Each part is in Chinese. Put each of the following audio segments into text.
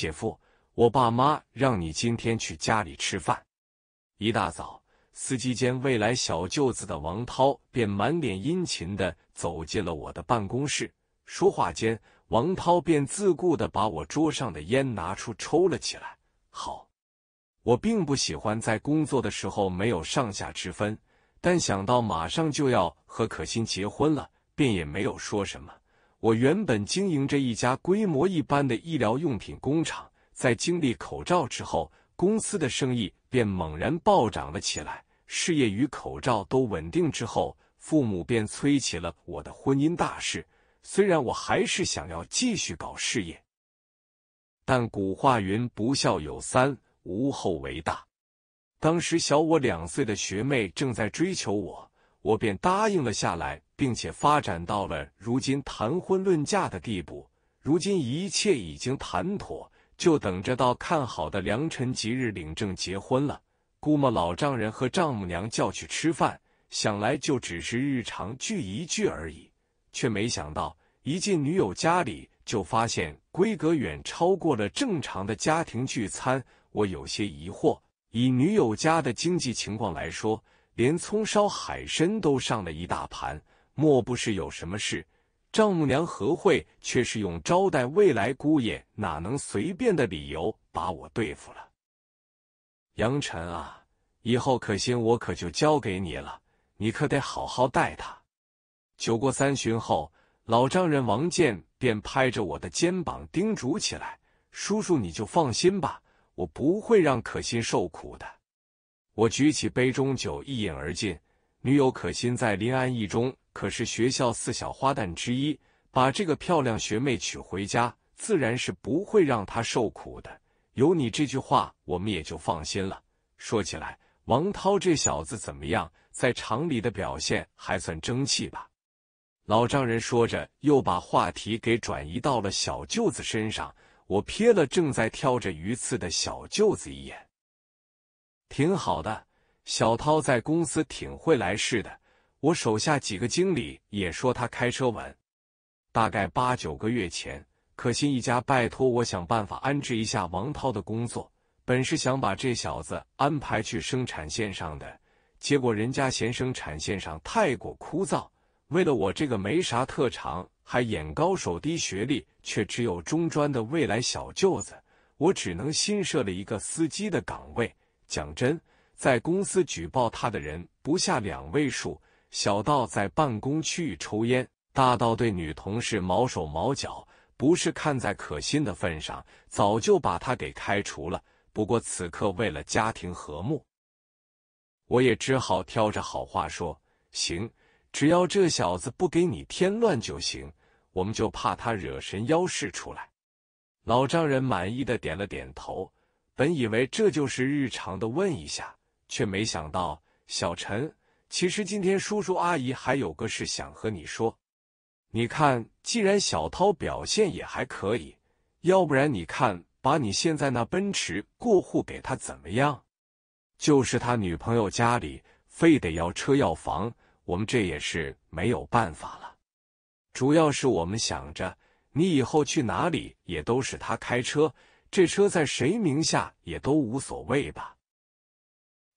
姐夫，我爸妈让你今天去家里吃饭。一大早，司机兼未来小舅子的王涛便满脸殷勤的走进了我的办公室。说话间，王涛便自顾的把我桌上的烟拿出抽了起来。好，我并不喜欢在工作的时候没有上下之分，但想到马上就要和可心结婚了，便也没有说什么。我原本经营着一家规模一般的医疗用品工厂，在经历口罩之后，公司的生意便猛然暴涨了起来。事业与口罩都稳定之后，父母便催起了我的婚姻大事。虽然我还是想要继续搞事业，但古话云“不孝有三，无后为大”。当时小我两岁的学妹正在追求我，我便答应了下来。并且发展到了如今谈婚论嫁的地步。如今一切已经谈妥，就等着到看好的良辰吉日领证结婚了。估摸老丈人和丈母娘叫去吃饭，想来就只是日常聚一聚而已。却没想到一进女友家里，就发现规格远超过了正常的家庭聚餐。我有些疑惑，以女友家的经济情况来说，连葱烧海参都上了一大盘。莫不是有什么事？丈母娘何慧却是用招待未来姑爷哪能随便的理由把我对付了。杨晨啊，以后可心我可就交给你了，你可得好好待他。酒过三巡后，老丈人王健便拍着我的肩膀叮嘱起来：“叔叔，你就放心吧，我不会让可心受苦的。”我举起杯中酒，一饮而尽。女友可心在临安一中可是学校四小花旦之一，把这个漂亮学妹娶回家，自然是不会让她受苦的。有你这句话，我们也就放心了。说起来，王涛这小子怎么样？在厂里的表现还算争气吧？老丈人说着，又把话题给转移到了小舅子身上。我瞥了正在挑着鱼刺的小舅子一眼，挺好的。小涛在公司挺会来事的，我手下几个经理也说他开车稳。大概八九个月前，可心一家拜托我想办法安置一下王涛的工作，本是想把这小子安排去生产线上的，结果人家嫌生产线上太过枯燥。为了我这个没啥特长、还眼高手低、学历却只有中专的未来小舅子，我只能新设了一个司机的岗位。讲真。在公司举报他的人不下两位数，小到在办公区域抽烟，大到对女同事毛手毛脚。不是看在可心的份上，早就把他给开除了。不过此刻为了家庭和睦，我也只好挑着好话说。行，只要这小子不给你添乱就行，我们就怕他惹神妖事出来。老丈人满意的点了点头，本以为这就是日常的问一下。却没想到，小陈，其实今天叔叔阿姨还有个事想和你说。你看，既然小涛表现也还可以，要不然你看，把你现在那奔驰过户给他怎么样？就是他女朋友家里非得要车要房，我们这也是没有办法了。主要是我们想着，你以后去哪里也都是他开车，这车在谁名下也都无所谓吧。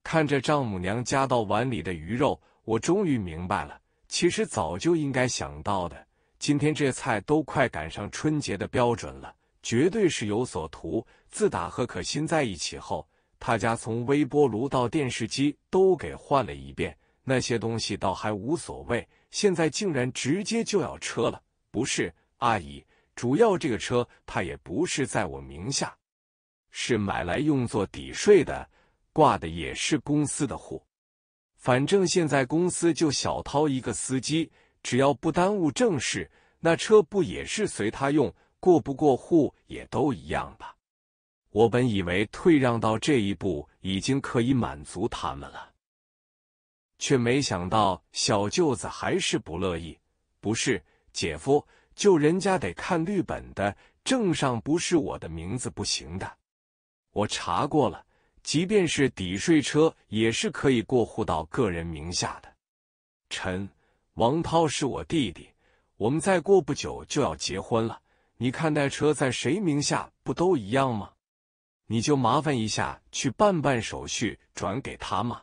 看着丈母娘夹到碗里的鱼肉，我终于明白了，其实早就应该想到的。今天这菜都快赶上春节的标准了，绝对是有所图。自打和可心在一起后，他家从微波炉到电视机都给换了一遍，那些东西倒还无所谓，现在竟然直接就要车了。不是，阿姨，主要这个车它也不是在我名下，是买来用作抵税的。挂的也是公司的户，反正现在公司就小涛一个司机，只要不耽误正事，那车不也是随他用？过不过户也都一样吧。我本以为退让到这一步已经可以满足他们了，却没想到小舅子还是不乐意。不是，姐夫，就人家得看绿本的，证上不是我的名字不行的。我查过了。即便是抵税车也是可以过户到个人名下的。陈王涛是我弟弟，我们再过不久就要结婚了。你看那车在谁名下不都一样吗？你就麻烦一下去办办手续，转给他嘛。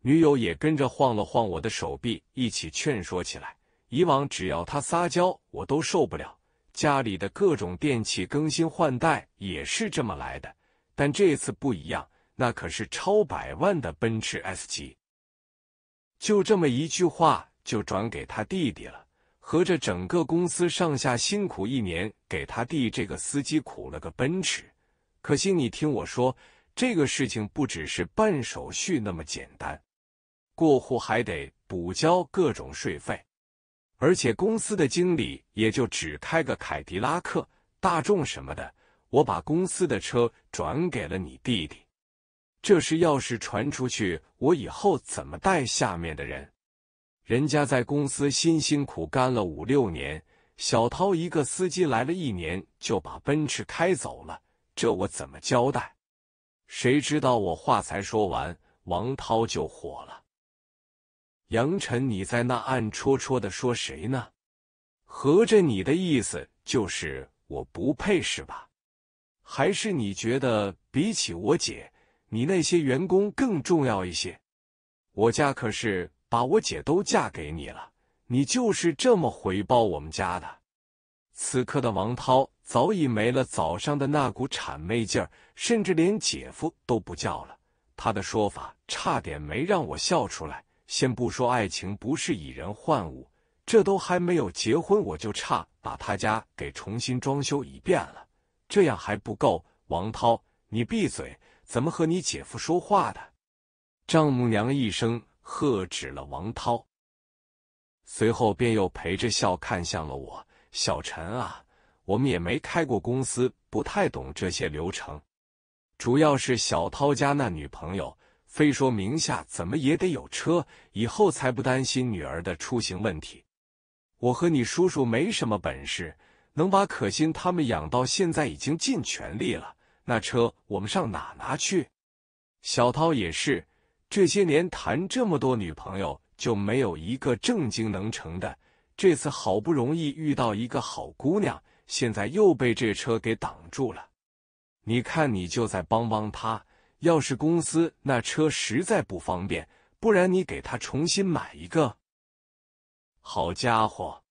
女友也跟着晃了晃我的手臂，一起劝说起来。以往只要他撒娇，我都受不了。家里的各种电器更新换代也是这么来的，但这次不一样。那可是超百万的奔驰 S 级，就这么一句话就转给他弟弟了。合着整个公司上下辛苦一年，给他弟这个司机苦了个奔驰。可惜你听我说，这个事情不只是办手续那么简单，过户还得补交各种税费，而且公司的经理也就只开个凯迪拉克、大众什么的。我把公司的车转给了你弟弟。这事要是传出去，我以后怎么带下面的人？人家在公司辛辛苦干了五六年，小涛一个司机来了一年就把奔驰开走了，这我怎么交代？谁知道我话才说完，王涛就火了：“杨晨，你在那暗戳戳的说谁呢？合着你的意思就是我不配是吧？还是你觉得比起我姐？”你那些员工更重要一些，我家可是把我姐都嫁给你了，你就是这么回报我们家的。此刻的王涛早已没了早上的那股谄媚劲儿，甚至连姐夫都不叫了。他的说法差点没让我笑出来。先不说爱情不是以人换物，这都还没有结婚，我就差把他家给重新装修一遍了。这样还不够，王涛，你闭嘴。怎么和你姐夫说话的？丈母娘一声喝止了王涛，随后便又陪着笑看向了我：“小陈啊，我们也没开过公司，不太懂这些流程。主要是小涛家那女朋友非说名下怎么也得有车，以后才不担心女儿的出行问题。我和你叔叔没什么本事，能把可心他们养到现在，已经尽全力了。”那车我们上哪拿去？小涛也是，这些年谈这么多女朋友，就没有一个正经能成的。这次好不容易遇到一个好姑娘，现在又被这车给挡住了。你看，你就在帮帮他。要是公司那车实在不方便，不然你给他重新买一个。好家伙！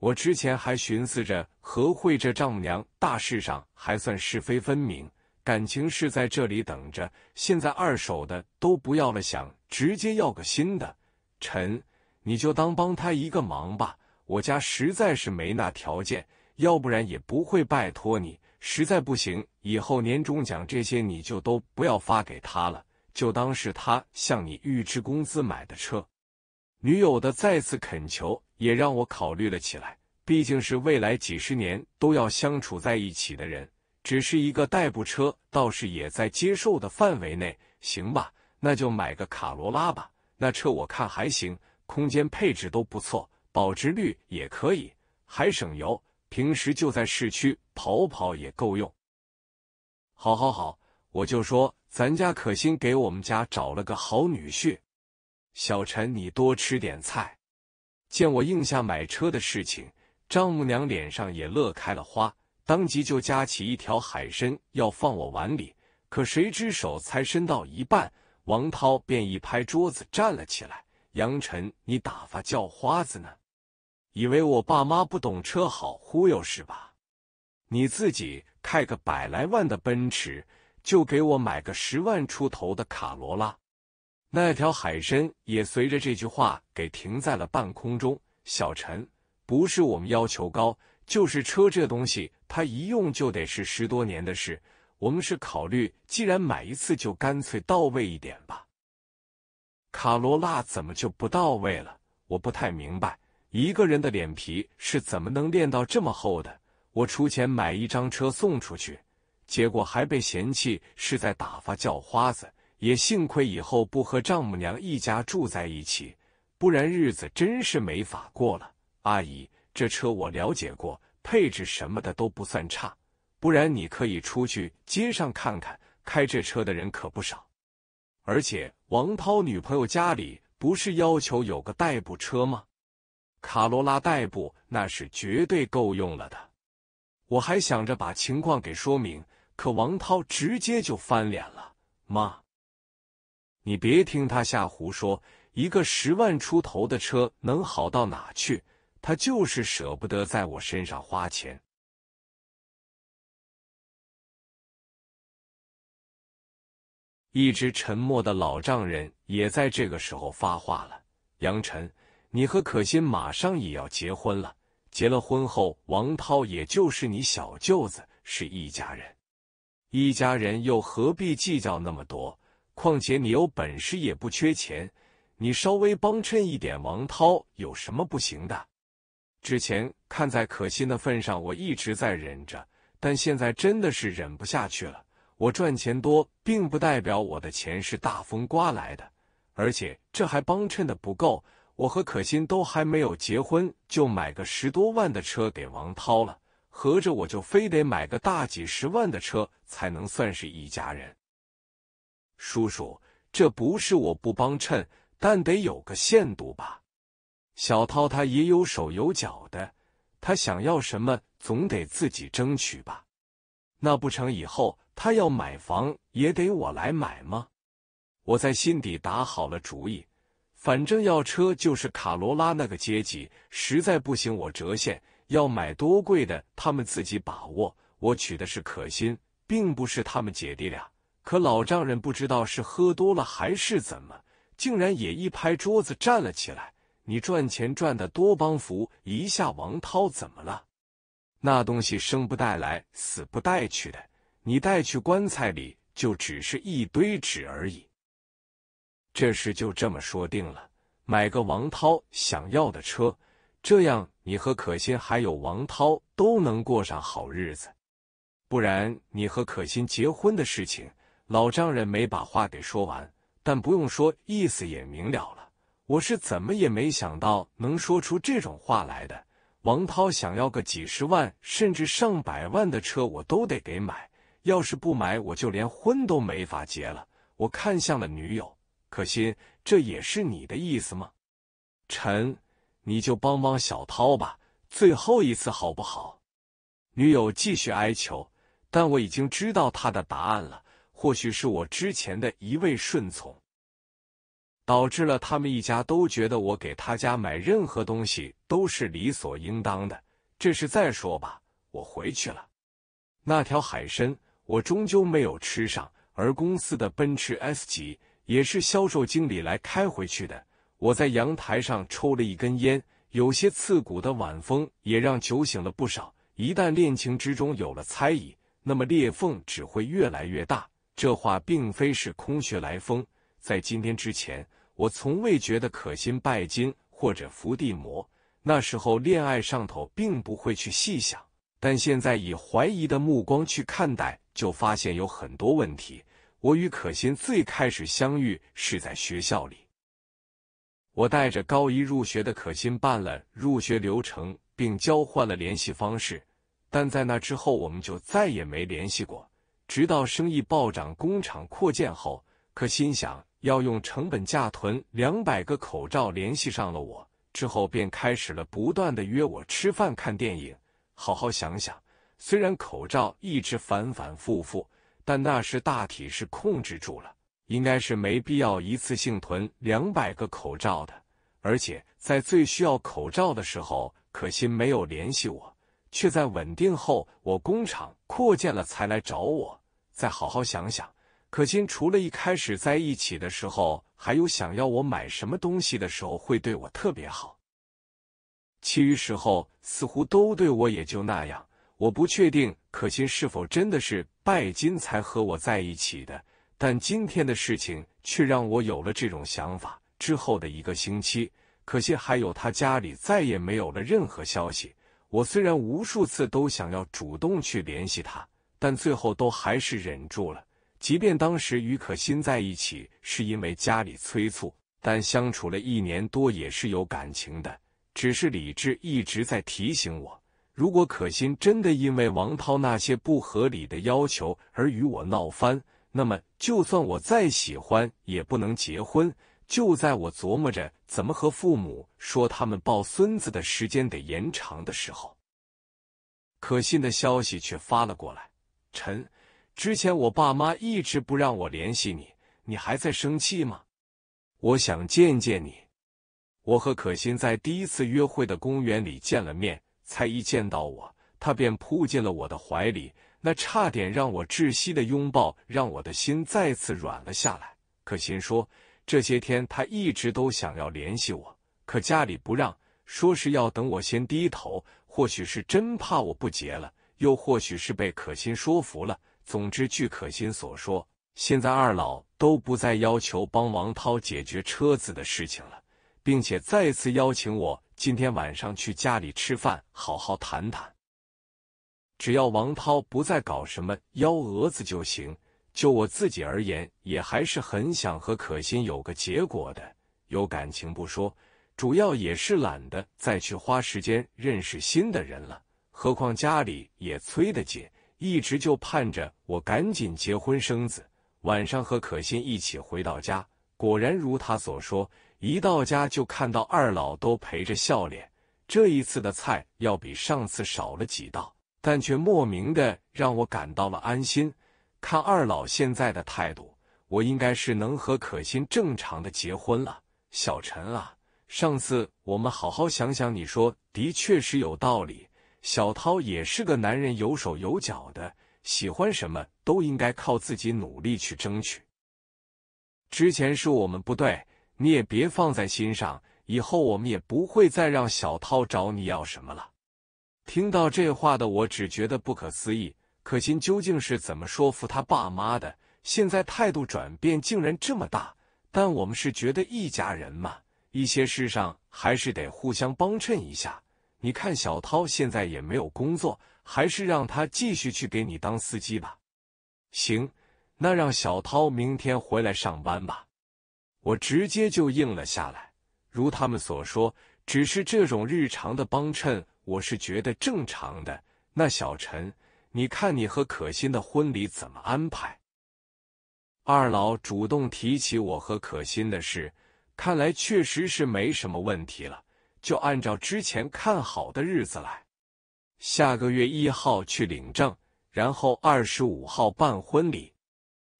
我之前还寻思着，何慧这丈母娘大事上还算是非分明，感情是在这里等着。现在二手的都不要了，想直接要个新的。臣，你就当帮他一个忙吧，我家实在是没那条件，要不然也不会拜托你。实在不行，以后年终奖这些你就都不要发给他了，就当是他向你预支工资买的车。女友的再次恳求也让我考虑了起来，毕竟是未来几十年都要相处在一起的人，只是一个代步车倒是也在接受的范围内，行吧？那就买个卡罗拉吧。那车我看还行，空间配置都不错，保值率也可以，还省油，平时就在市区跑跑也够用。好好好，我就说咱家可心给我们家找了个好女婿。小陈，你多吃点菜。见我应下买车的事情，丈母娘脸上也乐开了花，当即就夹起一条海参要放我碗里。可谁知手才伸到一半，王涛便一拍桌子站了起来：“杨晨，你打发叫花子呢？以为我爸妈不懂车好忽悠是吧？你自己开个百来万的奔驰，就给我买个十万出头的卡罗拉。”那条海参也随着这句话给停在了半空中。小陈，不是我们要求高，就是车这东西，它一用就得是十多年的事。我们是考虑，既然买一次，就干脆到位一点吧。卡罗拉怎么就不到位了？我不太明白，一个人的脸皮是怎么能练到这么厚的？我出钱买一张车送出去，结果还被嫌弃是在打发叫花子。也幸亏以后不和丈母娘一家住在一起，不然日子真是没法过了。阿姨，这车我了解过，配置什么的都不算差，不然你可以出去街上看看，开这车的人可不少。而且王涛女朋友家里不是要求有个代步车吗？卡罗拉代步那是绝对够用了的。我还想着把情况给说明，可王涛直接就翻脸了，妈。你别听他瞎胡说，一个十万出头的车能好到哪去？他就是舍不得在我身上花钱。一直沉默的老丈人也在这个时候发话了：“杨晨，你和可心马上也要结婚了，结了婚后，王涛也就是你小舅子，是一家人。一家人又何必计较那么多？”况且你有本事也不缺钱，你稍微帮衬一点王涛有什么不行的？之前看在可心的份上，我一直在忍着，但现在真的是忍不下去了。我赚钱多，并不代表我的钱是大风刮来的，而且这还帮衬的不够。我和可心都还没有结婚，就买个十多万的车给王涛了，合着我就非得买个大几十万的车才能算是一家人？叔叔，这不是我不帮衬，但得有个限度吧。小涛他也有手有脚的，他想要什么总得自己争取吧。那不成，以后他要买房也得我来买吗？我在心底打好了主意，反正要车就是卡罗拉那个阶级，实在不行我折现。要买多贵的，他们自己把握。我娶的是可心，并不是他们姐弟俩。可老丈人不知道是喝多了还是怎么，竟然也一拍桌子站了起来。你赚钱赚的多，帮扶一下王涛怎么了？那东西生不带来，死不带去的，你带去棺材里就只是一堆纸而已。这事就这么说定了，买个王涛想要的车，这样你和可心还有王涛都能过上好日子。不然你和可心结婚的事情。老丈人没把话给说完，但不用说，意思也明了了。我是怎么也没想到能说出这种话来的。王涛想要个几十万甚至上百万的车，我都得给买。要是不买，我就连婚都没法结了。我看向了女友，可心，这也是你的意思吗？陈，你就帮帮小涛吧，最后一次好不好？女友继续哀求，但我已经知道他的答案了。或许是我之前的一味顺从，导致了他们一家都觉得我给他家买任何东西都是理所应当的。这事再说吧，我回去了。那条海参我终究没有吃上，而公司的奔驰 S 级也是销售经理来开回去的。我在阳台上抽了一根烟，有些刺骨的晚风也让酒醒了不少。一旦恋情之中有了猜疑，那么裂缝只会越来越大。这话并非是空穴来风。在今天之前，我从未觉得可心拜金或者伏地魔。那时候恋爱上头并不会去细想，但现在以怀疑的目光去看待，就发现有很多问题。我与可心最开始相遇是在学校里，我带着高一入学的可心办了入学流程，并交换了联系方式，但在那之后我们就再也没联系过。直到生意暴涨、工厂扩建后，可心想要用成本价囤两百个口罩，联系上了我之后，便开始了不断的约我吃饭、看电影。好好想想，虽然口罩一直反反复复，但那时大体是控制住了，应该是没必要一次性囤两百个口罩的。而且在最需要口罩的时候，可心没有联系我，却在稳定后，我工厂扩建了才来找我。再好好想想，可心除了一开始在一起的时候，还有想要我买什么东西的时候会对我特别好，其余时候似乎都对我也就那样。我不确定可心是否真的是拜金才和我在一起的，但今天的事情却让我有了这种想法。之后的一个星期，可惜还有他家里再也没有了任何消息。我虽然无数次都想要主动去联系他。但最后都还是忍住了。即便当时与可心在一起是因为家里催促，但相处了一年多也是有感情的。只是理智一直在提醒我：如果可心真的因为王涛那些不合理的要求而与我闹翻，那么就算我再喜欢也不能结婚。就在我琢磨着怎么和父母说他们抱孙子的时间得延长的时候，可心的消息却发了过来。陈，之前我爸妈一直不让我联系你，你还在生气吗？我想见见你。我和可心在第一次约会的公园里见了面，才一见到我，他便扑进了我的怀里，那差点让我窒息的拥抱，让我的心再次软了下来。可心说，这些天他一直都想要联系我，可家里不让，说是要等我先低头，或许是真怕我不结了。又或许是被可心说服了。总之，据可心所说，现在二老都不再要求帮王涛解决车子的事情了，并且再次邀请我今天晚上去家里吃饭，好好谈谈。只要王涛不再搞什么幺蛾子就行。就我自己而言，也还是很想和可心有个结果的。有感情不说，主要也是懒得再去花时间认识新的人了。何况家里也催得紧，一直就盼着我赶紧结婚生子。晚上和可心一起回到家，果然如他所说，一到家就看到二老都陪着笑脸。这一次的菜要比上次少了几道，但却莫名的让我感到了安心。看二老现在的态度，我应该是能和可心正常的结婚了。小陈啊，上次我们好好想想，你说的确是有道理。小涛也是个男人，有手有脚的，喜欢什么都应该靠自己努力去争取。之前是我们不对，你也别放在心上，以后我们也不会再让小涛找你要什么了。听到这话的我只觉得不可思议，可心究竟是怎么说服他爸妈的？现在态度转变竟然这么大，但我们是觉得一家人嘛，一些事上还是得互相帮衬一下。你看，小涛现在也没有工作，还是让他继续去给你当司机吧。行，那让小涛明天回来上班吧。我直接就应了下来。如他们所说，只是这种日常的帮衬，我是觉得正常的。那小陈，你看你和可心的婚礼怎么安排？二老主动提起我和可心的事，看来确实是没什么问题了。就按照之前看好的日子来，下个月一号去领证，然后二十五号办婚礼。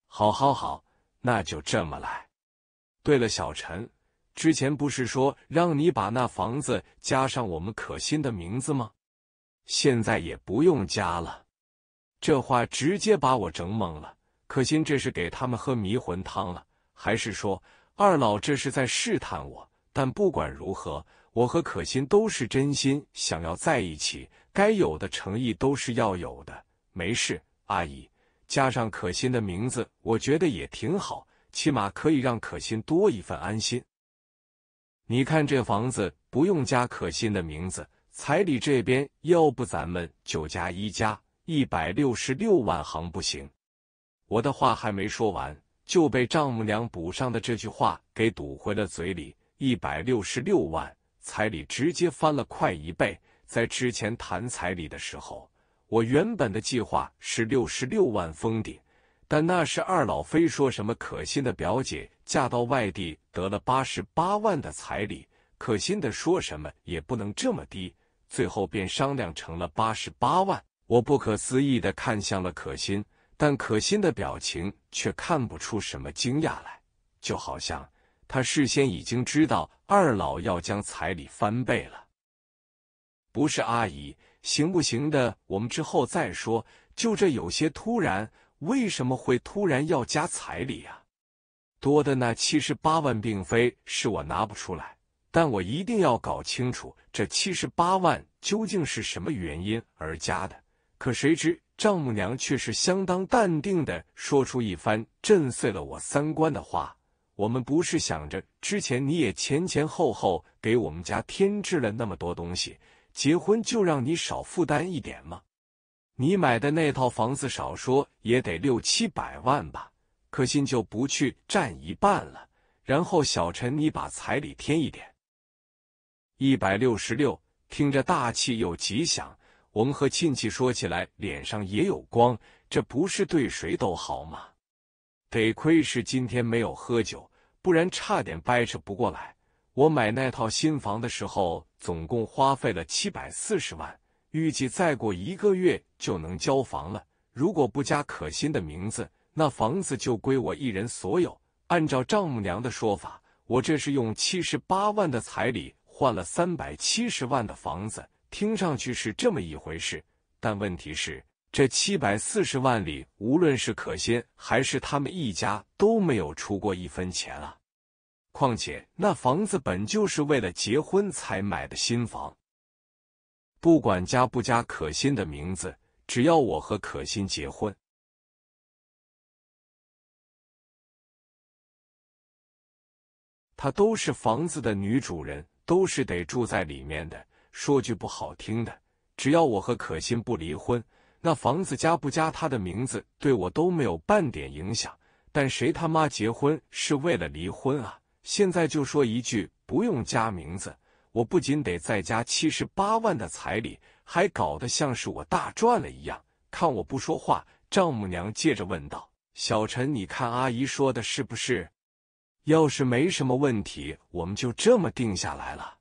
好，好，好，那就这么来。对了，小陈，之前不是说让你把那房子加上我们可心的名字吗？现在也不用加了。这话直接把我整懵了。可心这是给他们喝迷魂汤了，还是说二老这是在试探我？但不管如何。我和可心都是真心想要在一起，该有的诚意都是要有的。没事，阿姨，加上可心的名字，我觉得也挺好，起码可以让可心多一份安心。你看这房子不用加可心的名字，彩礼这边要不咱们就加一加一百六十六万行不行？我的话还没说完，就被丈母娘补上的这句话给堵回了嘴里：一百六十六万。彩礼直接翻了快一倍。在之前谈彩礼的时候，我原本的计划是六十六万封顶，但那时二老非说什么可心的表姐嫁到外地得了八十八万的彩礼，可心的说什么也不能这么低，最后便商量成了八十八万。我不可思议的看向了可心，但可心的表情却看不出什么惊讶来，就好像……他事先已经知道二老要将彩礼翻倍了，不是阿姨，行不行的？我们之后再说。就这有些突然，为什么会突然要加彩礼啊？多的那七十八万并非是我拿不出来，但我一定要搞清楚这七十八万究竟是什么原因而加的。可谁知丈母娘却是相当淡定的说出一番震碎了我三观的话。我们不是想着之前你也前前后后给我们家添置了那么多东西，结婚就让你少负担一点吗？你买的那套房子少说也得六七百万吧，可心就不去占一半了。然后小陈，你把彩礼添一点，一百六十六，听着大气又吉祥。我们和亲戚说起来，脸上也有光，这不是对谁都好吗？得亏是今天没有喝酒。不然差点掰扯不过来。我买那套新房的时候，总共花费了七百四十万，预计再过一个月就能交房了。如果不加可心的名字，那房子就归我一人所有。按照丈母娘的说法，我这是用七十八万的彩礼换了三百七十万的房子，听上去是这么一回事。但问题是……这七百四十万里，无论是可心还是他们一家都没有出过一分钱啊！况且那房子本就是为了结婚才买的新房，不管加不加可心的名字，只要我和可心结婚，她都是房子的女主人，都是得住在里面的。说句不好听的，只要我和可心不离婚。那房子加不加他的名字对我都没有半点影响，但谁他妈结婚是为了离婚啊？现在就说一句不用加名字，我不仅得再加七十八万的彩礼，还搞得像是我大赚了一样。看我不说话，丈母娘接着问道：“小陈，你看阿姨说的是不是？要是没什么问题，我们就这么定下来了。”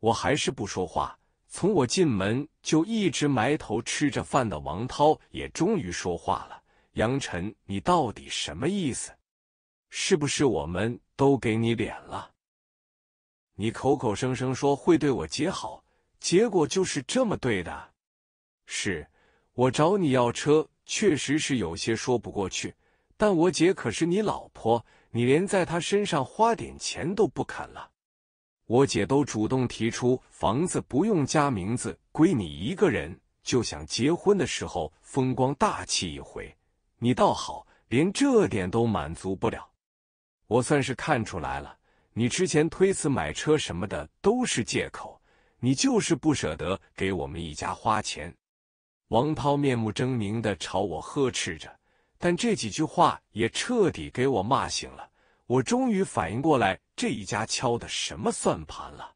我还是不说话。从我进门就一直埋头吃着饭的王涛也终于说话了：“杨晨，你到底什么意思？是不是我们都给你脸了？你口口声声说会对我姐好，结果就是这么对的？是我找你要车，确实是有些说不过去，但我姐可是你老婆，你连在她身上花点钱都不肯了。”我姐都主动提出房子不用加名字，归你一个人，就想结婚的时候风光大气一回。你倒好，连这点都满足不了。我算是看出来了，你之前推辞买车什么的都是借口，你就是不舍得给我们一家花钱。王涛面目狰狞的朝我呵斥着，但这几句话也彻底给我骂醒了。我终于反应过来，这一家敲的什么算盘了？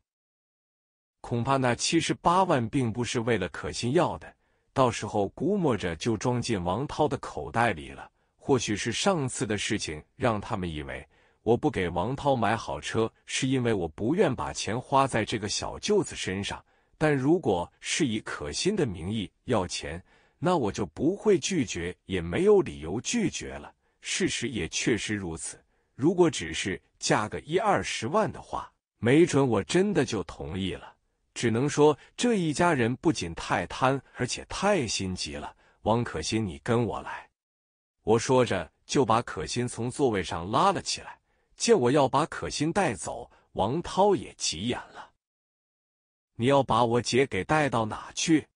恐怕那七十八万并不是为了可心要的，到时候估摸着就装进王涛的口袋里了。或许是上次的事情让他们以为我不给王涛买好车，是因为我不愿把钱花在这个小舅子身上。但如果是以可心的名义要钱，那我就不会拒绝，也没有理由拒绝了。事实也确实如此。如果只是嫁个一二十万的话，没准我真的就同意了。只能说这一家人不仅太贪，而且太心急了。王可心，你跟我来。我说着就把可心从座位上拉了起来。见我要把可心带走，王涛也急眼了：“你要把我姐给带到哪去？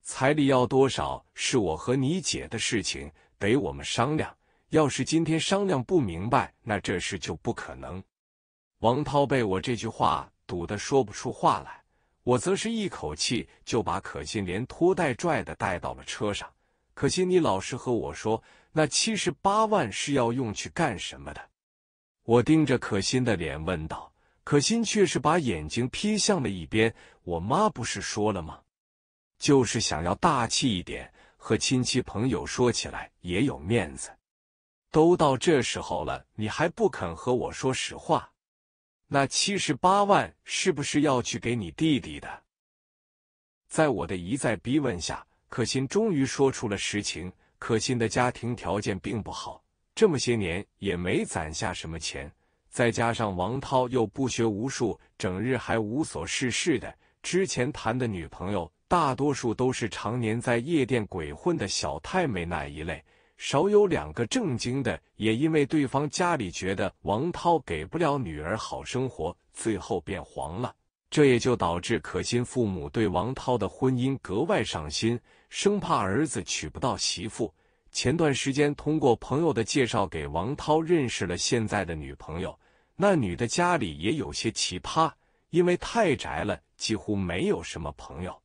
彩礼要多少？是我和你姐的事情，得我们商量。”要是今天商量不明白，那这事就不可能。王涛被我这句话堵得说不出话来，我则是一口气就把可心连拖带拽的带到了车上。可心，你老实和我说，那七十八万是要用去干什么的？我盯着可心的脸问道。可心却是把眼睛瞥向了一边。我妈不是说了吗？就是想要大气一点，和亲戚朋友说起来也有面子。都到这时候了，你还不肯和我说实话？那七十八万是不是要去给你弟弟的？在我的一再逼问下，可心终于说出了实情。可心的家庭条件并不好，这么些年也没攒下什么钱，再加上王涛又不学无术，整日还无所事事的，之前谈的女朋友大多数都是常年在夜店鬼混的小太妹那一类。少有两个正经的，也因为对方家里觉得王涛给不了女儿好生活，最后变黄了。这也就导致可心父母对王涛的婚姻格外上心，生怕儿子娶不到媳妇。前段时间通过朋友的介绍，给王涛认识了现在的女朋友。那女的家里也有些奇葩，因为太宅了，几乎没有什么朋友，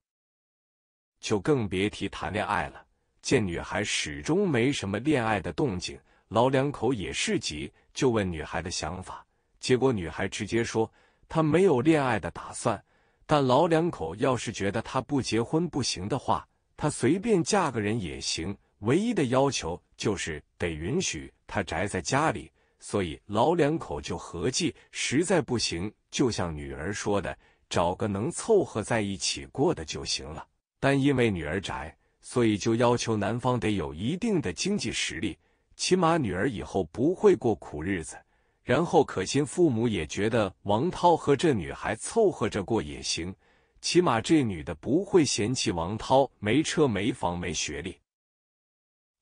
就更别提谈恋爱了。见女孩始终没什么恋爱的动静，老两口也是急，就问女孩的想法。结果女孩直接说：“她没有恋爱的打算，但老两口要是觉得她不结婚不行的话，她随便嫁个人也行，唯一的要求就是得允许她宅在家里。”所以老两口就合计，实在不行，就像女儿说的，找个能凑合在一起过的就行了。但因为女儿宅，所以就要求男方得有一定的经济实力，起码女儿以后不会过苦日子。然后可心父母也觉得王涛和这女孩凑合着过也行，起码这女的不会嫌弃王涛没车没房没学历。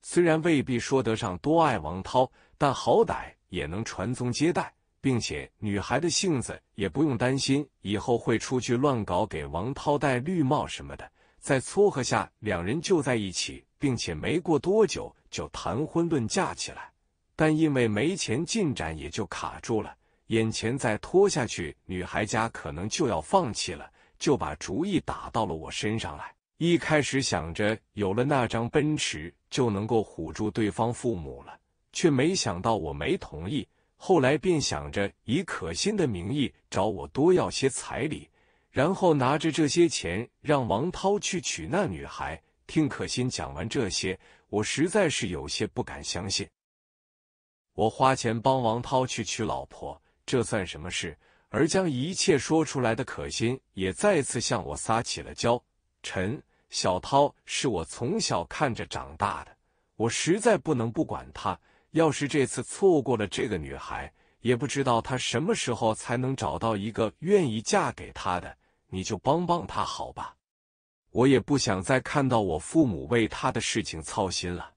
虽然未必说得上多爱王涛，但好歹也能传宗接代，并且女孩的性子也不用担心以后会出去乱搞，给王涛戴绿帽什么的。在撮合下，两人就在一起，并且没过多久就谈婚论嫁起来。但因为没钱进展，也就卡住了。眼前再拖下去，女孩家可能就要放弃了，就把主意打到了我身上来。一开始想着有了那张奔驰，就能够唬住对方父母了，却没想到我没同意。后来便想着以可心的名义找我多要些彩礼。然后拿着这些钱让王涛去娶那女孩。听可心讲完这些，我实在是有些不敢相信。我花钱帮王涛去娶老婆，这算什么事？而将一切说出来的可心也再次向我撒起了娇：“陈小涛是我从小看着长大的，我实在不能不管他。要是这次错过了这个女孩，也不知道他什么时候才能找到一个愿意嫁给他的。”你就帮帮他好吧，我也不想再看到我父母为他的事情操心了。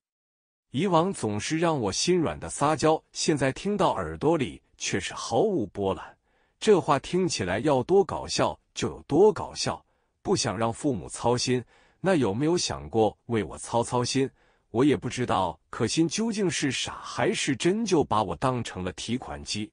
以往总是让我心软的撒娇，现在听到耳朵里却是毫无波澜。这话听起来要多搞笑就有多搞笑。不想让父母操心，那有没有想过为我操操心？我也不知道可心究竟是傻还是真，就把我当成了提款机。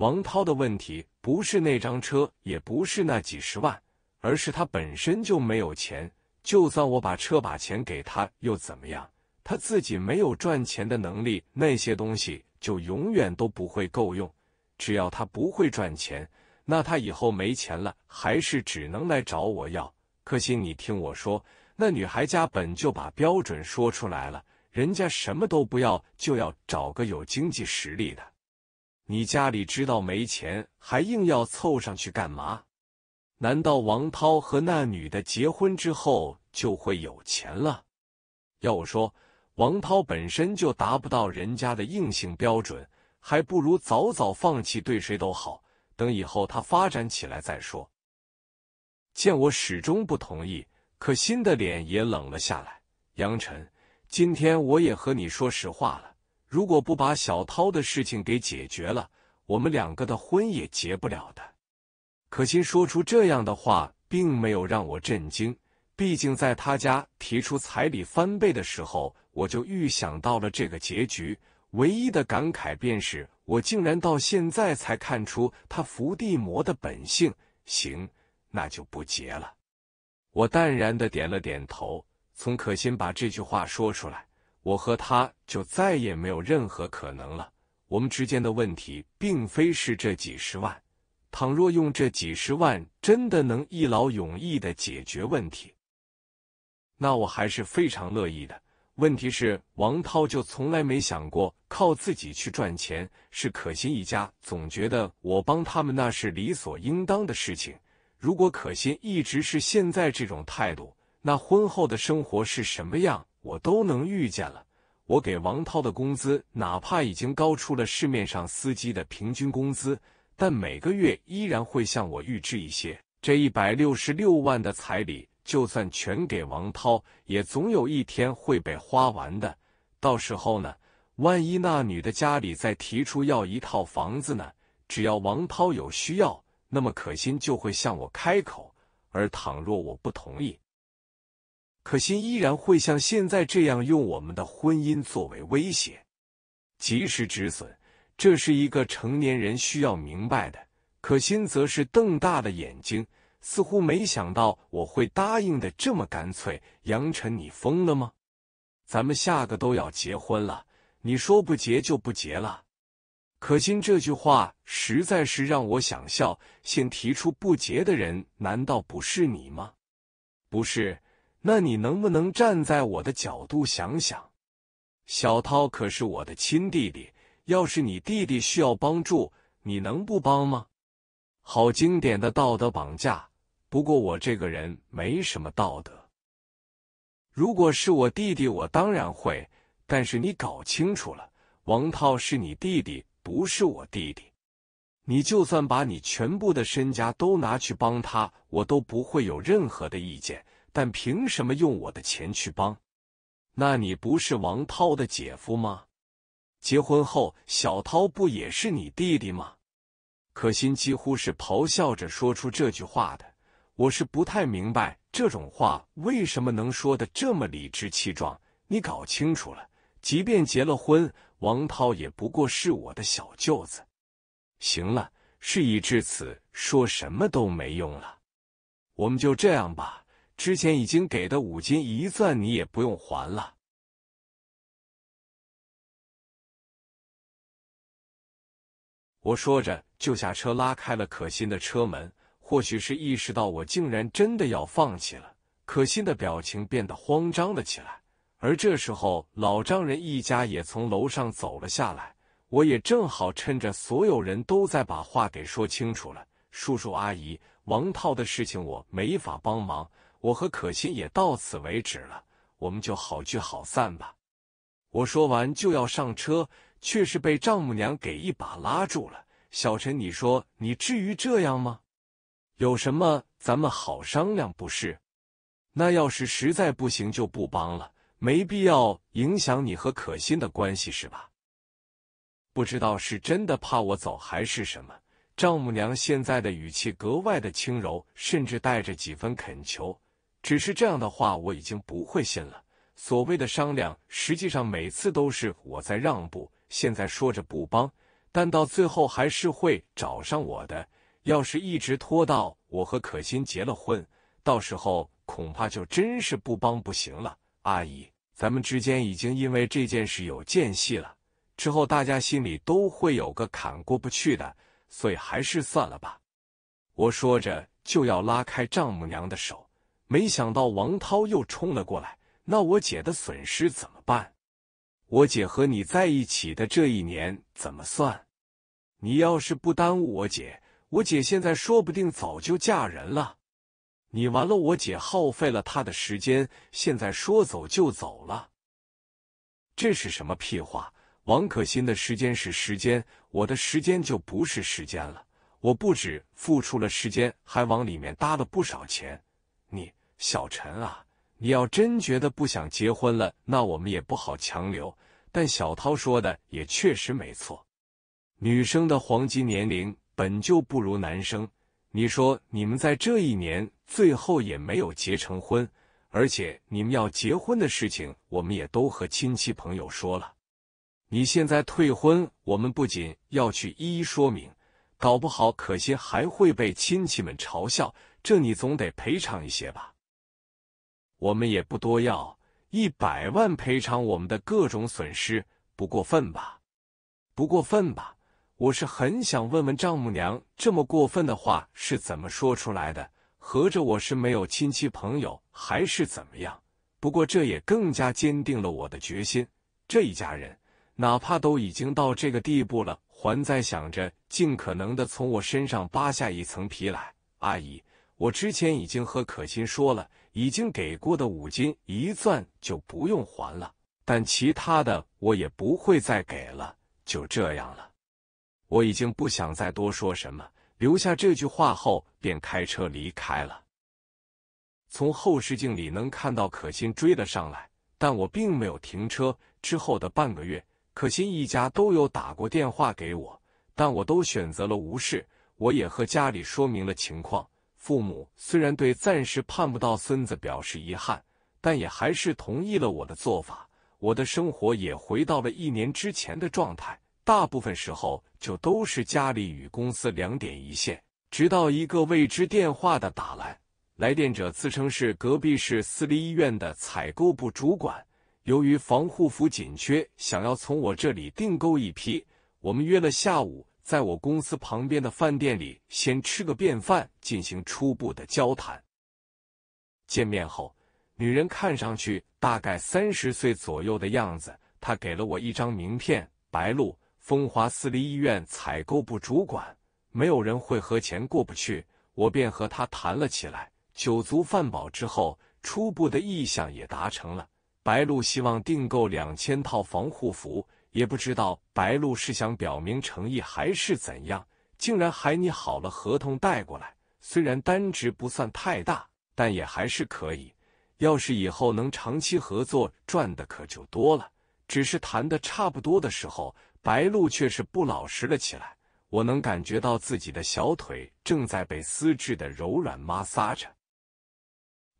王涛的问题不是那张车，也不是那几十万，而是他本身就没有钱。就算我把车把钱给他，又怎么样？他自己没有赚钱的能力，那些东西就永远都不会够用。只要他不会赚钱，那他以后没钱了，还是只能来找我要。可惜你听我说，那女孩家本就把标准说出来了，人家什么都不要，就要找个有经济实力的。你家里知道没钱，还硬要凑上去干嘛？难道王涛和那女的结婚之后就会有钱了？要我说，王涛本身就达不到人家的硬性标准，还不如早早放弃，对谁都好。等以后他发展起来再说。见我始终不同意，可心的脸也冷了下来。杨晨，今天我也和你说实话了。如果不把小涛的事情给解决了，我们两个的婚也结不了的。可心说出这样的话，并没有让我震惊，毕竟在他家提出彩礼翻倍的时候，我就预想到了这个结局。唯一的感慨便是，我竟然到现在才看出他伏地魔的本性。行，那就不结了。我淡然的点了点头。从可心把这句话说出来。我和他就再也没有任何可能了。我们之间的问题并非是这几十万，倘若用这几十万真的能一劳永逸的解决问题，那我还是非常乐意的。问题是，王涛就从来没想过靠自己去赚钱，是可心一家总觉得我帮他们那是理所应当的事情。如果可心一直是现在这种态度，那婚后的生活是什么样？我都能预见了，我给王涛的工资哪怕已经高出了市面上司机的平均工资，但每个月依然会向我预支一些。这一百六十六万的彩礼，就算全给王涛，也总有一天会被花完的。到时候呢，万一那女的家里再提出要一套房子呢？只要王涛有需要，那么可心就会向我开口，而倘若我不同意。可心依然会像现在这样用我们的婚姻作为威胁，及时止损，这是一个成年人需要明白的。可心则是瞪大了眼睛，似乎没想到我会答应的这么干脆。杨晨，你疯了吗？咱们下个都要结婚了，你说不结就不结了？可心这句话实在是让我想笑。先提出不结的人难道不是你吗？不是。那你能不能站在我的角度想想？小涛可是我的亲弟弟，要是你弟弟需要帮助，你能不帮吗？好经典的道德绑架。不过我这个人没什么道德。如果是我弟弟，我当然会。但是你搞清楚了，王涛是你弟弟，不是我弟弟。你就算把你全部的身家都拿去帮他，我都不会有任何的意见。但凭什么用我的钱去帮？那你不是王涛的姐夫吗？结婚后，小涛不也是你弟弟吗？可心几乎是咆哮着说出这句话的。我是不太明白这种话为什么能说的这么理直气壮。你搞清楚了，即便结了婚，王涛也不过是我的小舅子。行了，事已至此，说什么都没用了。我们就这样吧。之前已经给的五金一钻，你也不用还了。我说着就下车，拉开了可心的车门。或许是意识到我竟然真的要放弃了，可心的表情变得慌张了起来。而这时候，老丈人一家也从楼上走了下来。我也正好趁着所有人都在把话给说清楚了。叔叔阿姨，王涛的事情我没法帮忙。我和可心也到此为止了，我们就好聚好散吧。我说完就要上车，却是被丈母娘给一把拉住了。小陈，你说你至于这样吗？有什么咱们好商量不是？那要是实在不行就不帮了，没必要影响你和可心的关系是吧？不知道是真的怕我走还是什么？丈母娘现在的语气格外的轻柔，甚至带着几分恳求。只是这样的话，我已经不会信了。所谓的商量，实际上每次都是我在让步。现在说着不帮，但到最后还是会找上我的。要是一直拖到我和可心结了婚，到时候恐怕就真是不帮不行了。阿姨，咱们之间已经因为这件事有间隙了，之后大家心里都会有个坎过不去的，所以还是算了吧。我说着就要拉开丈母娘的手。没想到王涛又冲了过来，那我姐的损失怎么办？我姐和你在一起的这一年怎么算？你要是不耽误我姐，我姐现在说不定早就嫁人了。你完了，我姐耗费了她的时间，现在说走就走了，这是什么屁话？王可心的时间是时间，我的时间就不是时间了。我不止付出了时间，还往里面搭了不少钱。小陈啊，你要真觉得不想结婚了，那我们也不好强留。但小涛说的也确实没错，女生的黄金年龄本就不如男生。你说你们在这一年最后也没有结成婚，而且你们要结婚的事情，我们也都和亲戚朋友说了。你现在退婚，我们不仅要去一一说明，搞不好可心还会被亲戚们嘲笑，这你总得赔偿一些吧？我们也不多要一百万赔偿我们的各种损失，不过分吧？不过分吧？我是很想问问丈母娘，这么过分的话是怎么说出来的？合着我是没有亲戚朋友还是怎么样？不过这也更加坚定了我的决心。这一家人哪怕都已经到这个地步了，还在想着尽可能的从我身上扒下一层皮来。阿姨，我之前已经和可心说了。已经给过的五金一钻就不用还了，但其他的我也不会再给了，就这样了。我已经不想再多说什么，留下这句话后便开车离开了。从后视镜里能看到可心追了上来，但我并没有停车。之后的半个月，可心一家都有打过电话给我，但我都选择了无视。我也和家里说明了情况。父母虽然对暂时盼不到孙子表示遗憾，但也还是同意了我的做法。我的生活也回到了一年之前的状态，大部分时候就都是家里与公司两点一线。直到一个未知电话的打来，来电者自称是隔壁市私立医院的采购部主管，由于防护服紧缺，想要从我这里订购一批。我们约了下午。在我公司旁边的饭店里，先吃个便饭，进行初步的交谈。见面后，女人看上去大概三十岁左右的样子，她给了我一张名片：白露，风华私立医院采购部主管。没有人会和钱过不去，我便和她谈了起来。酒足饭饱之后，初步的意向也达成了。白露希望订购两千套防护服。也不知道白露是想表明诚意还是怎样，竟然还你好了合同带过来。虽然单值不算太大，但也还是可以。要是以后能长期合作，赚的可就多了。只是谈的差不多的时候，白露却是不老实了起来。我能感觉到自己的小腿正在被丝质的柔软摩挲着。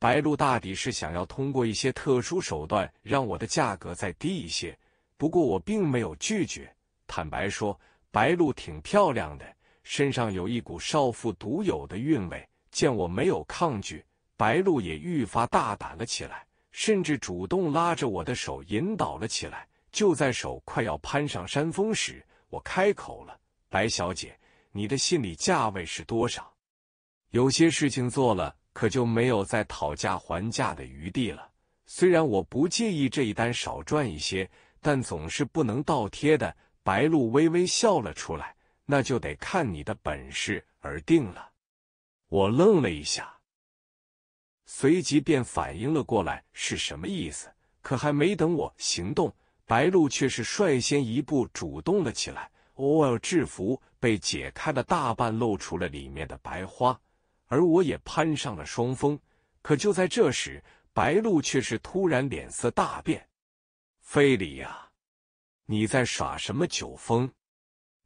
白露大抵是想要通过一些特殊手段，让我的价格再低一些。不过我并没有拒绝。坦白说，白露挺漂亮的，身上有一股少妇独有的韵味。见我没有抗拒，白露也愈发大胆了起来，甚至主动拉着我的手引导了起来。就在手快要攀上山峰时，我开口了：“白小姐，你的心理价位是多少？有些事情做了，可就没有再讨价还价的余地了。虽然我不介意这一单少赚一些。”但总是不能倒贴的，白露微微笑了出来，那就得看你的本事而定了。我愣了一下，随即便反应了过来是什么意思。可还没等我行动，白露却是率先一步主动了起来。哦，制服被解开了大半，露出了里面的白花，而我也攀上了双峰。可就在这时，白露却是突然脸色大变。非礼呀！你在耍什么酒疯？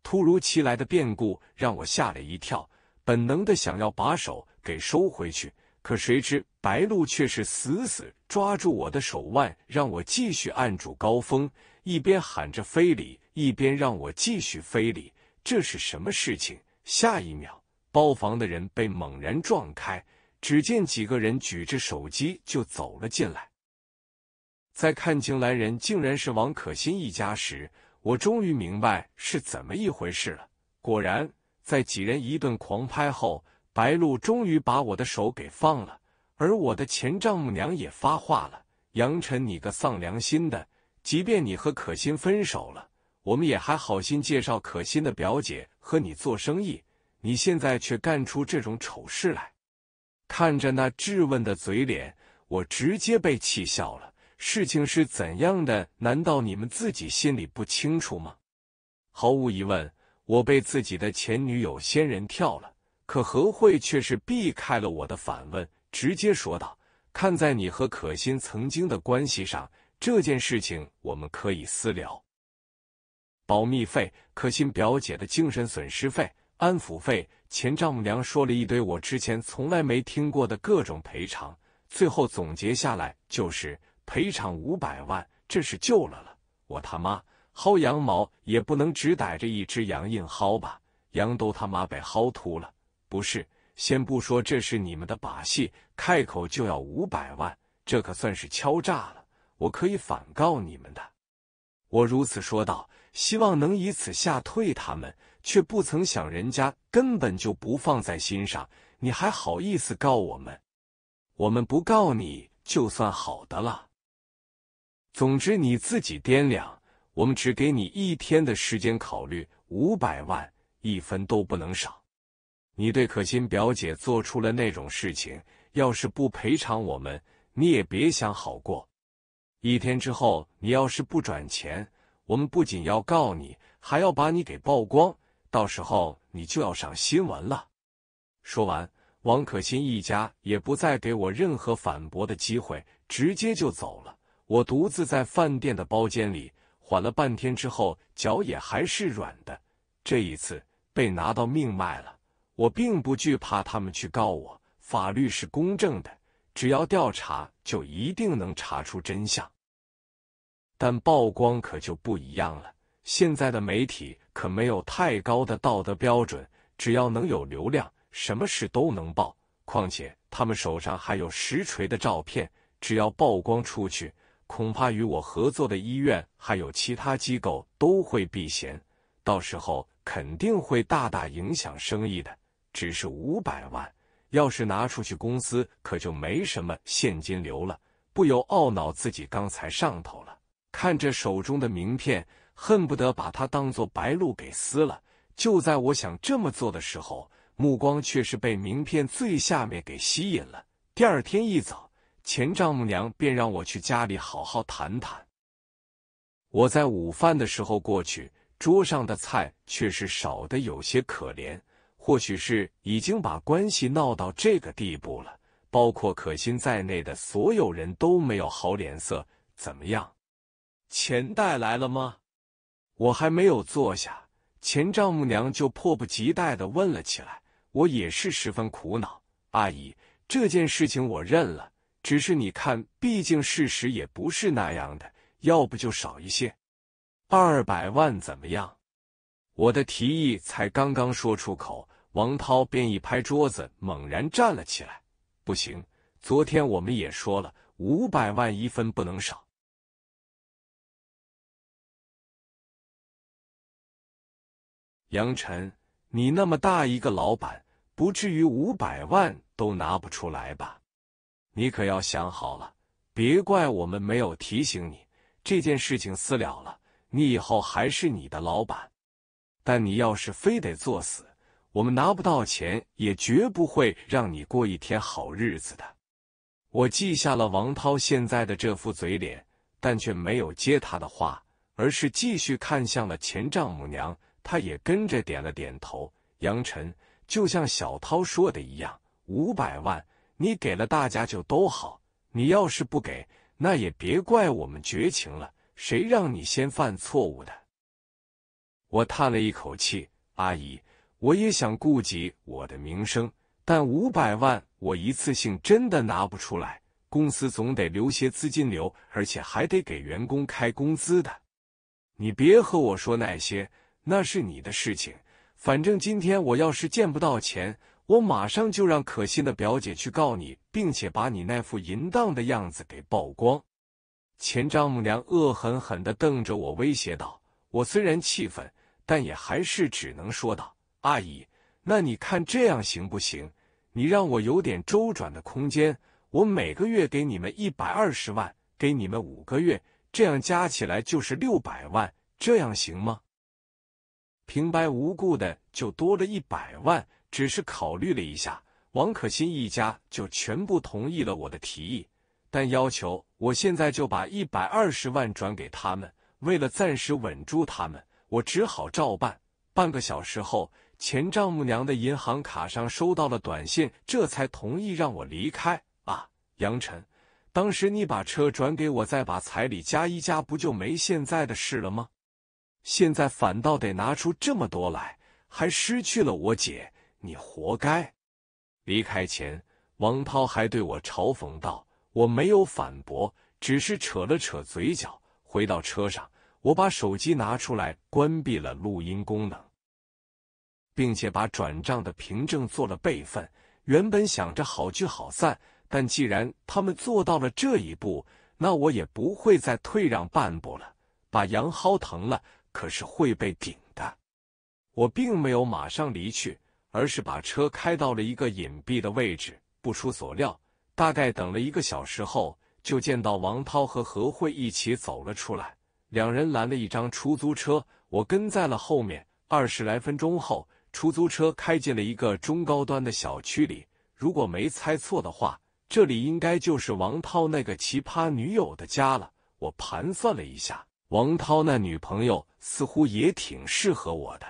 突如其来的变故让我吓了一跳，本能的想要把手给收回去，可谁知白露却是死死抓住我的手腕，让我继续按住高峰，一边喊着非礼，一边让我继续非礼。这是什么事情？下一秒，包房的人被猛然撞开，只见几个人举着手机就走了进来。在看清来人竟然是王可心一家时，我终于明白是怎么一回事了。果然，在几人一顿狂拍后，白露终于把我的手给放了，而我的前丈母娘也发话了：“杨晨，你个丧良心的！即便你和可心分手了，我们也还好心介绍可心的表姐和你做生意，你现在却干出这种丑事来！”看着那质问的嘴脸，我直接被气笑了。事情是怎样的？难道你们自己心里不清楚吗？毫无疑问，我被自己的前女友仙人跳了。可何慧却是避开了我的反问，直接说道：“看在你和可心曾经的关系上，这件事情我们可以私聊。”保密费、可心表姐的精神损失费、安抚费，前丈母娘说了一堆我之前从来没听过的各种赔偿，最后总结下来就是。赔偿五百万，这是救了了。我他妈薅羊毛也不能只逮着一只羊硬薅吧？羊都他妈被薅秃了。不是，先不说这是你们的把戏，开口就要五百万，这可算是敲诈了。我可以反告你们的。我如此说道，希望能以此吓退他们，却不曾想人家根本就不放在心上。你还好意思告我们？我们不告你就算好的了。总之你自己掂量，我们只给你一天的时间考虑，五百万一分都不能少。你对可心表姐做出了那种事情，要是不赔偿我们，你也别想好过。一天之后，你要是不转钱，我们不仅要告你，还要把你给曝光，到时候你就要上新闻了。说完，王可心一家也不再给我任何反驳的机会，直接就走了。我独自在饭店的包间里缓了半天，之后脚也还是软的。这一次被拿到命脉了，我并不惧怕他们去告我。法律是公正的，只要调查，就一定能查出真相。但曝光可就不一样了。现在的媒体可没有太高的道德标准，只要能有流量，什么事都能报。况且他们手上还有实锤的照片，只要曝光出去。恐怕与我合作的医院还有其他机构都会避嫌，到时候肯定会大大影响生意的。只是五百万，要是拿出去，公司可就没什么现金流了。不由懊恼自己刚才上头了，看着手中的名片，恨不得把它当做白鹭给撕了。就在我想这么做的时候，目光却是被名片最下面给吸引了。第二天一早。前丈母娘便让我去家里好好谈谈。我在午饭的时候过去，桌上的菜却是少的有些可怜，或许是已经把关系闹到这个地步了。包括可心在内的所有人都没有好脸色。怎么样，钱带来了吗？我还没有坐下，前丈母娘就迫不及待的问了起来。我也是十分苦恼，阿姨，这件事情我认了。只是你看，毕竟事实也不是那样的，要不就少一些，二百万怎么样？我的提议才刚刚说出口，王涛便一拍桌子，猛然站了起来。不行，昨天我们也说了，五百万一分不能少。杨晨，你那么大一个老板，不至于五百万都拿不出来吧？你可要想好了，别怪我们没有提醒你。这件事情私了了，你以后还是你的老板。但你要是非得作死，我们拿不到钱，也绝不会让你过一天好日子的。我记下了王涛现在的这副嘴脸，但却没有接他的话，而是继续看向了前丈母娘。她也跟着点了点头。杨晨就像小涛说的一样，五百万。你给了大家就都好，你要是不给，那也别怪我们绝情了。谁让你先犯错误的？我叹了一口气，阿姨，我也想顾及我的名声，但五百万我一次性真的拿不出来，公司总得留些资金流，而且还得给员工开工资的。你别和我说那些，那是你的事情。反正今天我要是见不到钱。我马上就让可心的表姐去告你，并且把你那副淫荡的样子给曝光。前丈母娘恶狠狠的瞪着我，威胁道：“我虽然气愤，但也还是只能说道，阿姨，那你看这样行不行？你让我有点周转的空间，我每个月给你们一百二十万，给你们五个月，这样加起来就是六百万，这样行吗？平白无故的就多了一百万。”只是考虑了一下，王可心一家就全部同意了我的提议，但要求我现在就把一百二十万转给他们。为了暂时稳住他们，我只好照办。半个小时后，前丈母娘的银行卡上收到了短信，这才同意让我离开。啊，杨晨，当时你把车转给我，再把彩礼加一加，不就没现在的事了吗？现在反倒得拿出这么多来，还失去了我姐。你活该！离开前，王涛还对我嘲讽道：“我没有反驳，只是扯了扯嘴角。”回到车上，我把手机拿出来，关闭了录音功能，并且把转账的凭证做了备份。原本想着好聚好散，但既然他们做到了这一步，那我也不会再退让半步了。把羊薅疼了，可是会被顶的。我并没有马上离去。而是把车开到了一个隐蔽的位置。不出所料，大概等了一个小时后，就见到王涛和何慧一起走了出来。两人拦了一张出租车，我跟在了后面。二十来分钟后，出租车开进了一个中高端的小区里。如果没猜错的话，这里应该就是王涛那个奇葩女友的家了。我盘算了一下，王涛那女朋友似乎也挺适合我的。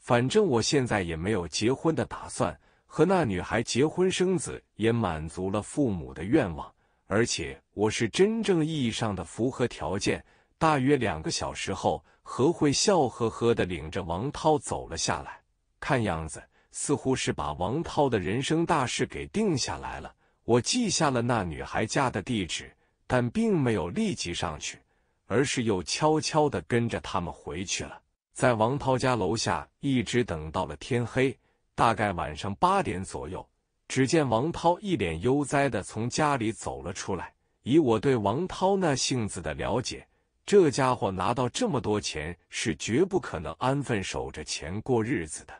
反正我现在也没有结婚的打算，和那女孩结婚生子也满足了父母的愿望，而且我是真正意义上的符合条件。大约两个小时后，何慧笑呵呵的领着王涛走了下来，看样子似乎是把王涛的人生大事给定下来了。我记下了那女孩家的地址，但并没有立即上去，而是又悄悄的跟着他们回去了。在王涛家楼下一直等到了天黑，大概晚上八点左右，只见王涛一脸悠哉的从家里走了出来。以我对王涛那性子的了解，这家伙拿到这么多钱是绝不可能安分守着钱过日子的。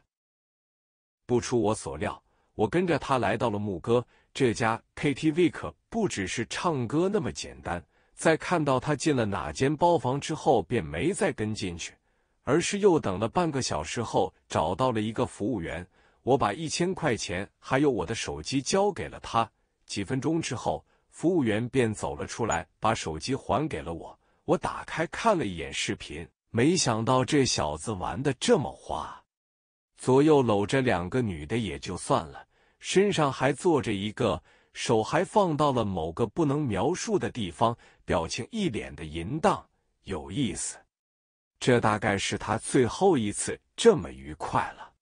不出我所料，我跟着他来到了牧歌这家 KTV，可不只是唱歌那么简单。在看到他进了哪间包房之后，便没再跟进去。而是又等了半个小时后，找到了一个服务员，我把一千块钱还有我的手机交给了他。几分钟之后，服务员便走了出来，把手机还给了我。我打开看了一眼视频，没想到这小子玩的这么花，左右搂着两个女的也就算了，身上还坐着一个，手还放到了某个不能描述的地方，表情一脸的淫荡，有意思。这大概是他最后一次这么愉快了。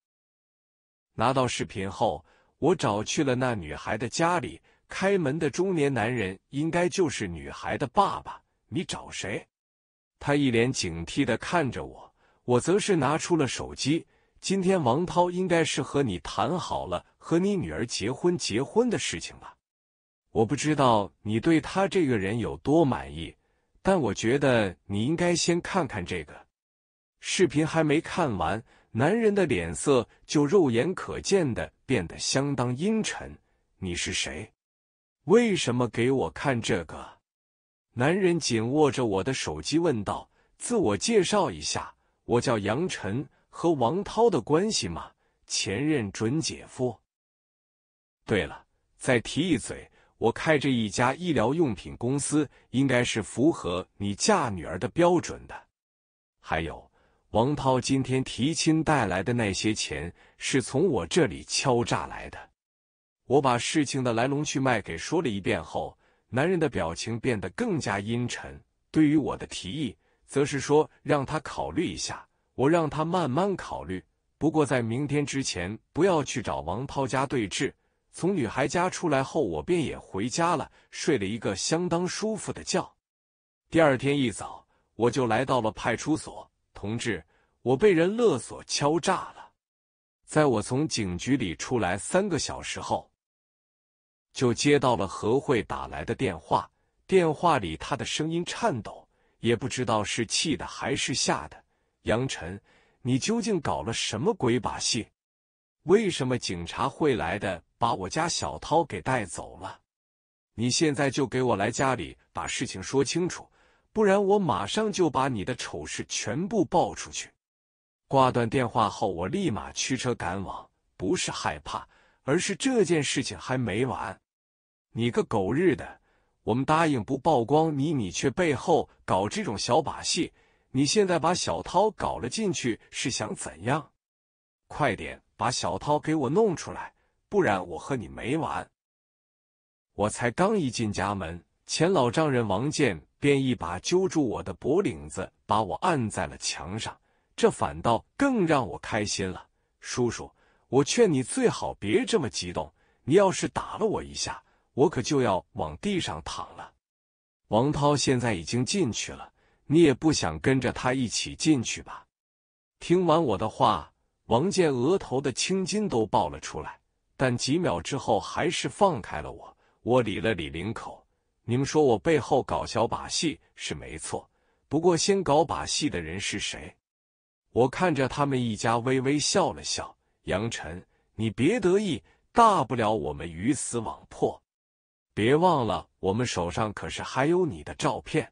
拿到视频后，我找去了那女孩的家里。开门的中年男人应该就是女孩的爸爸。你找谁？他一脸警惕的看着我，我则是拿出了手机。今天王涛应该是和你谈好了和你女儿结婚结婚的事情吧？我不知道你对他这个人有多满意，但我觉得你应该先看看这个。视频还没看完，男人的脸色就肉眼可见的变得相当阴沉。你是谁？为什么给我看这个？男人紧握着我的手机问道：“自我介绍一下，我叫杨晨，和王涛的关系嘛，前任准姐夫。对了，再提一嘴，我开着一家医疗用品公司，应该是符合你嫁女儿的标准的。还有。”王涛今天提亲带来的那些钱是从我这里敲诈来的。我把事情的来龙去脉给说了一遍后，男人的表情变得更加阴沉。对于我的提议，则是说让他考虑一下。我让他慢慢考虑，不过在明天之前不要去找王涛家对峙。从女孩家出来后，我便也回家了，睡了一个相当舒服的觉。第二天一早，我就来到了派出所。同志，我被人勒索敲诈了。在我从警局里出来三个小时后，就接到了何慧打来的电话。电话里她的声音颤抖，也不知道是气的还是吓的。杨晨，你究竟搞了什么鬼把戏？为什么警察会来的，把我家小涛给带走了？你现在就给我来家里，把事情说清楚。不然我马上就把你的丑事全部爆出去！挂断电话后，我立马驱车赶往。不是害怕，而是这件事情还没完。你个狗日的！我们答应不曝光你，你却背后搞这种小把戏。你现在把小涛搞了进去，是想怎样？快点把小涛给我弄出来，不然我和你没完！我才刚一进家门。前老丈人王建便一把揪住我的脖领子，把我按在了墙上。这反倒更让我开心了。叔叔，我劝你最好别这么激动。你要是打了我一下，我可就要往地上躺了。王涛现在已经进去了，你也不想跟着他一起进去吧？听完我的话，王建额头的青筋都爆了出来，但几秒之后还是放开了我。我理了理领口。你们说我背后搞小把戏是没错，不过先搞把戏的人是谁？我看着他们一家微微笑了笑。杨晨，你别得意，大不了我们鱼死网破。别忘了，我们手上可是还有你的照片。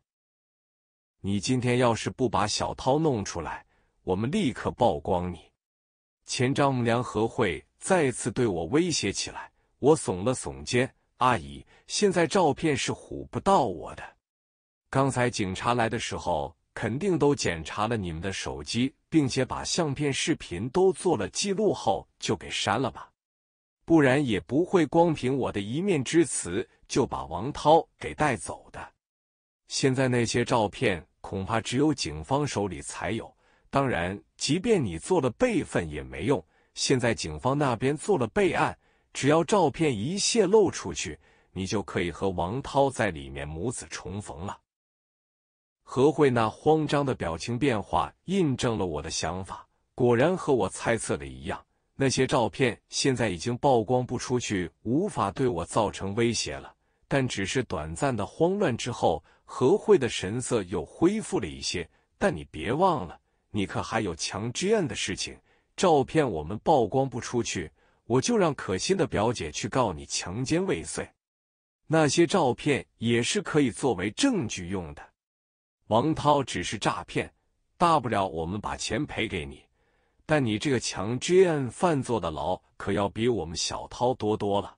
你今天要是不把小涛弄出来，我们立刻曝光你。前丈母娘何慧再次对我威胁起来，我耸了耸肩。阿姨，现在照片是唬不到我的。刚才警察来的时候，肯定都检查了你们的手机，并且把相片、视频都做了记录后就给删了吧，不然也不会光凭我的一面之词就把王涛给带走的。现在那些照片恐怕只有警方手里才有，当然，即便你做了备份也没用。现在警方那边做了备案。只要照片一泄露出去，你就可以和王涛在里面母子重逢了。何慧那慌张的表情变化印证了我的想法，果然和我猜测的一样。那些照片现在已经曝光不出去，无法对我造成威胁了。但只是短暂的慌乱之后，何慧的神色又恢复了一些。但你别忘了，你可还有强案的事情，照片我们曝光不出去。我就让可心的表姐去告你强奸未遂，那些照片也是可以作为证据用的。王涛只是诈骗，大不了我们把钱赔给你，但你这个强奸犯坐的牢可要比我们小涛多多了。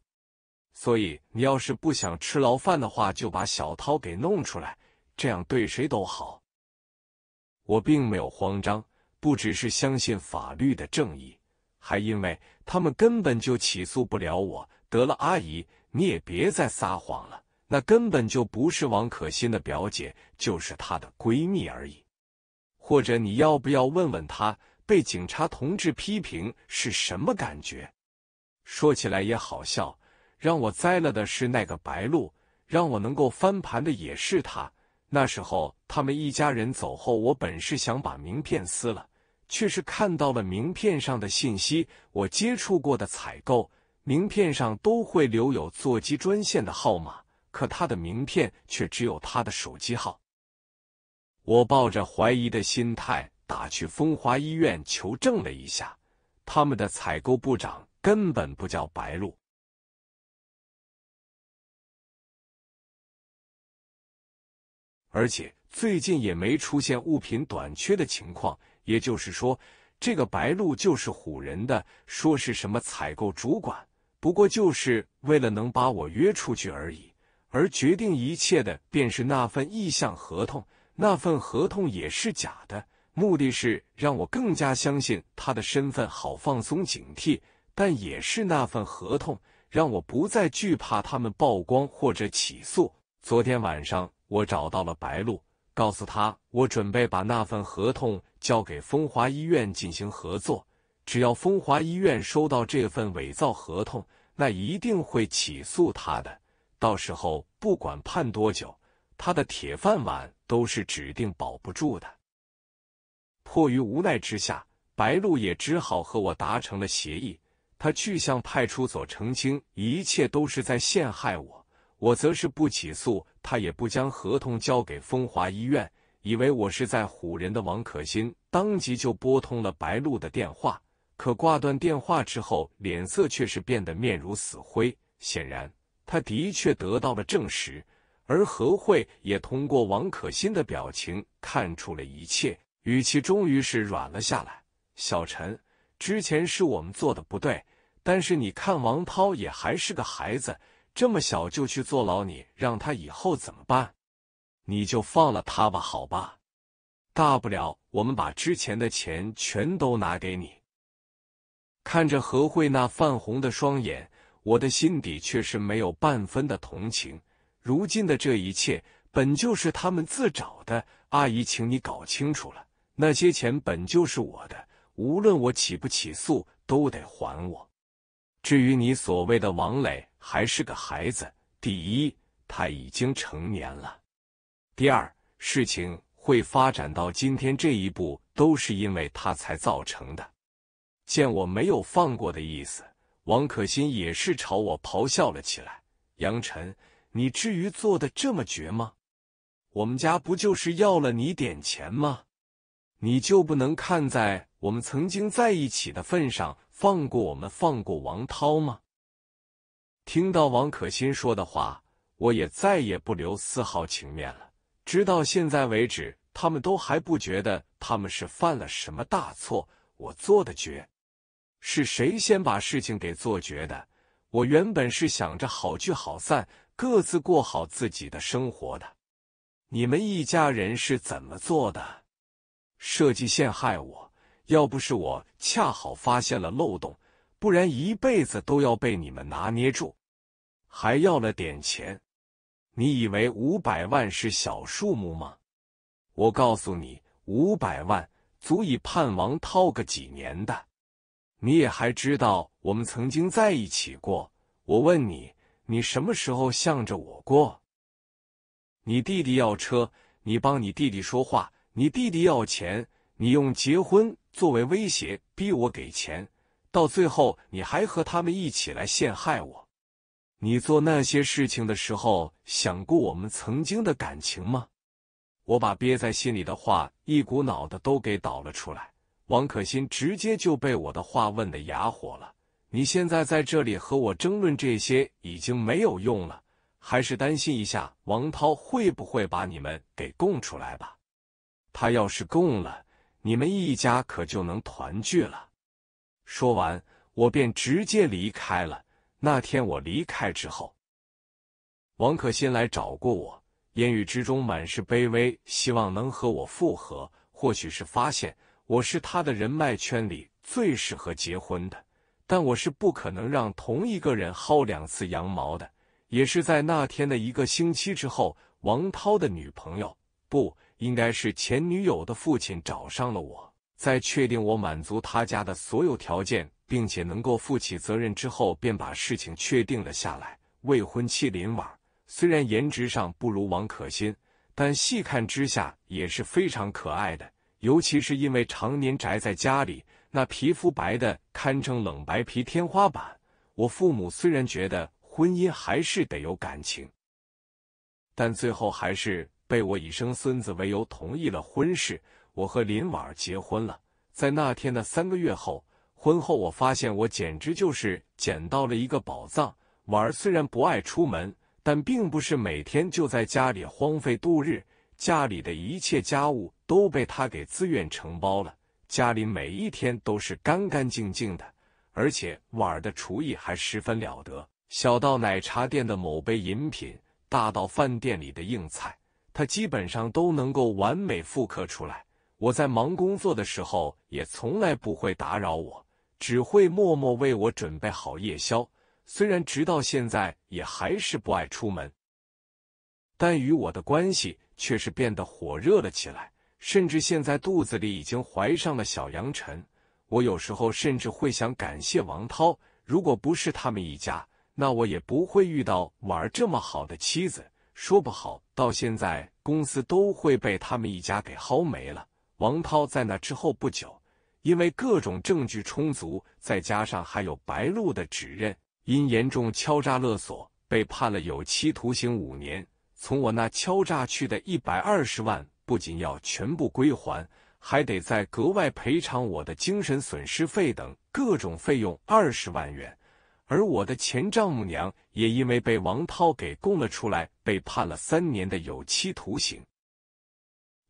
所以你要是不想吃牢饭的话，就把小涛给弄出来，这样对谁都好。我并没有慌张，不只是相信法律的正义。还因为他们根本就起诉不了我。得了，阿姨，你也别再撒谎了，那根本就不是王可心的表姐，就是她的闺蜜而已。或者你要不要问问她，被警察同志批评是什么感觉？说起来也好笑，让我栽了的是那个白露，让我能够翻盘的也是他。那时候他们一家人走后，我本是想把名片撕了。却是看到了名片上的信息。我接触过的采购名片上都会留有座机专线的号码，可他的名片却只有他的手机号。我抱着怀疑的心态打去风华医院求证了一下，他们的采购部长根本不叫白露，而且最近也没出现物品短缺的情况。也就是说，这个白鹿就是唬人的，说是什么采购主管，不过就是为了能把我约出去而已。而决定一切的便是那份意向合同，那份合同也是假的，目的是让我更加相信他的身份，好放松警惕。但也是那份合同，让我不再惧怕他们曝光或者起诉。昨天晚上，我找到了白鹿。告诉他，我准备把那份合同交给风华医院进行合作。只要风华医院收到这份伪造合同，那一定会起诉他的。到时候不管判多久，他的铁饭碗都是指定保不住的。迫于无奈之下，白露也只好和我达成了协议。他去向派出所澄清，一切都是在陷害我。我则是不起诉。他也不将合同交给风华医院，以为我是在唬人的。王可心当即就拨通了白露的电话，可挂断电话之后，脸色却是变得面如死灰。显然，他的确得到了证实。而何慧也通过王可心的表情看出了一切，语气终于是软了下来。小陈，之前是我们做的不对，但是你看，王涛也还是个孩子。这么小就去坐牢，你让他以后怎么办？你就放了他吧，好吧。大不了我们把之前的钱全都拿给你。看着何慧那泛红的双眼，我的心底却是没有半分的同情。如今的这一切，本就是他们自找的。阿姨，请你搞清楚了，那些钱本就是我的，无论我起不起诉，都得还我。至于你所谓的王磊还是个孩子，第一他已经成年了，第二事情会发展到今天这一步都是因为他才造成的。见我没有放过的意思，王可心也是朝我咆哮了起来：“杨晨，你至于做的这么绝吗？我们家不就是要了你点钱吗？你就不能看在我们曾经在一起的份上？”放过我们，放过王涛吗？听到王可心说的话，我也再也不留丝毫情面了。直到现在为止，他们都还不觉得他们是犯了什么大错。我做的绝，是谁先把事情给做绝的？我原本是想着好聚好散，各自过好自己的生活的。你们一家人是怎么做的？设计陷害我？要不是我恰好发现了漏洞，不然一辈子都要被你们拿捏住，还要了点钱。你以为五百万是小数目吗？我告诉你，五百万足以判王涛个几年的。你也还知道我们曾经在一起过？我问你，你什么时候向着我过？你弟弟要车，你帮你弟弟说话；你弟弟要钱，你用结婚。作为威胁逼我给钱，到最后你还和他们一起来陷害我。你做那些事情的时候想过我们曾经的感情吗？我把憋在心里的话一股脑的都给倒了出来，王可心直接就被我的话问的哑火了。你现在在这里和我争论这些已经没有用了，还是担心一下王涛会不会把你们给供出来吧。他要是供了。你们一家可就能团聚了。说完，我便直接离开了。那天我离开之后，王可心来找过我，言语之中满是卑微，希望能和我复合。或许是发现我是他的人脉圈里最适合结婚的，但我是不可能让同一个人薅两次羊毛的。也是在那天的一个星期之后，王涛的女朋友不。应该是前女友的父亲找上了我，在确定我满足他家的所有条件，并且能够负起责任之后，便把事情确定了下来。未婚妻林婉虽然颜值上不如王可心，但细看之下也是非常可爱的，尤其是因为常年宅在家里，那皮肤白的堪称冷白皮天花板。我父母虽然觉得婚姻还是得有感情，但最后还是。被我以生孙子为由同意了婚事，我和林婉儿结婚了。在那天的三个月后，婚后我发现我简直就是捡到了一个宝藏。婉儿虽然不爱出门，但并不是每天就在家里荒废度日。家里的一切家务都被她给自愿承包了，家里每一天都是干干净净的。而且婉儿的厨艺还十分了得，小到奶茶店的某杯饮品，大到饭店里的硬菜。他基本上都能够完美复刻出来。我在忙工作的时候，也从来不会打扰我，只会默默为我准备好夜宵。虽然直到现在也还是不爱出门，但与我的关系却是变得火热了起来，甚至现在肚子里已经怀上了小杨晨。我有时候甚至会想感谢王涛，如果不是他们一家，那我也不会遇到婉儿这么好的妻子。说不好，到现在公司都会被他们一家给薅没了。王涛在那之后不久，因为各种证据充足，再加上还有白露的指认，因严重敲诈勒索被判了有期徒刑五年。从我那敲诈去的一百二十万，不仅要全部归还，还得再格外赔偿我的精神损失费等各种费用二十万元。而我的前丈母娘也因为被王涛给供了出来，被判了三年的有期徒刑。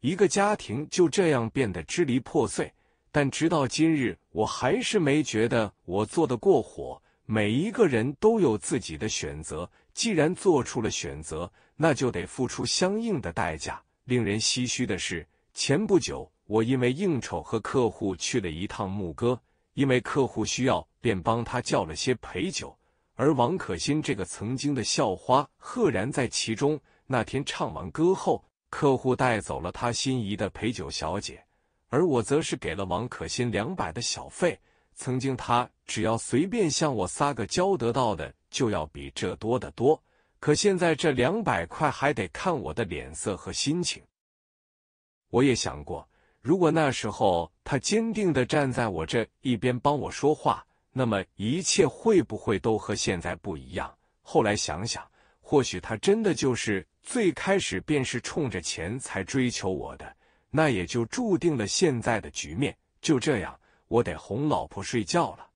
一个家庭就这样变得支离破碎。但直到今日，我还是没觉得我做的过火。每一个人都有自己的选择，既然做出了选择，那就得付出相应的代价。令人唏嘘的是，前不久我因为应酬和客户去了一趟牧歌，因为客户需要。便帮他叫了些陪酒，而王可心这个曾经的校花赫然在其中。那天唱完歌后，客户带走了他心仪的陪酒小姐，而我则是给了王可心两百的小费。曾经他只要随便向我撒个娇，得到的就要比这多得多。可现在这两百块还得看我的脸色和心情。我也想过，如果那时候他坚定的站在我这一边帮我说话。那么一切会不会都和现在不一样？后来想想，或许他真的就是最开始便是冲着钱才追求我的，那也就注定了现在的局面。就这样，我得哄老婆睡觉了。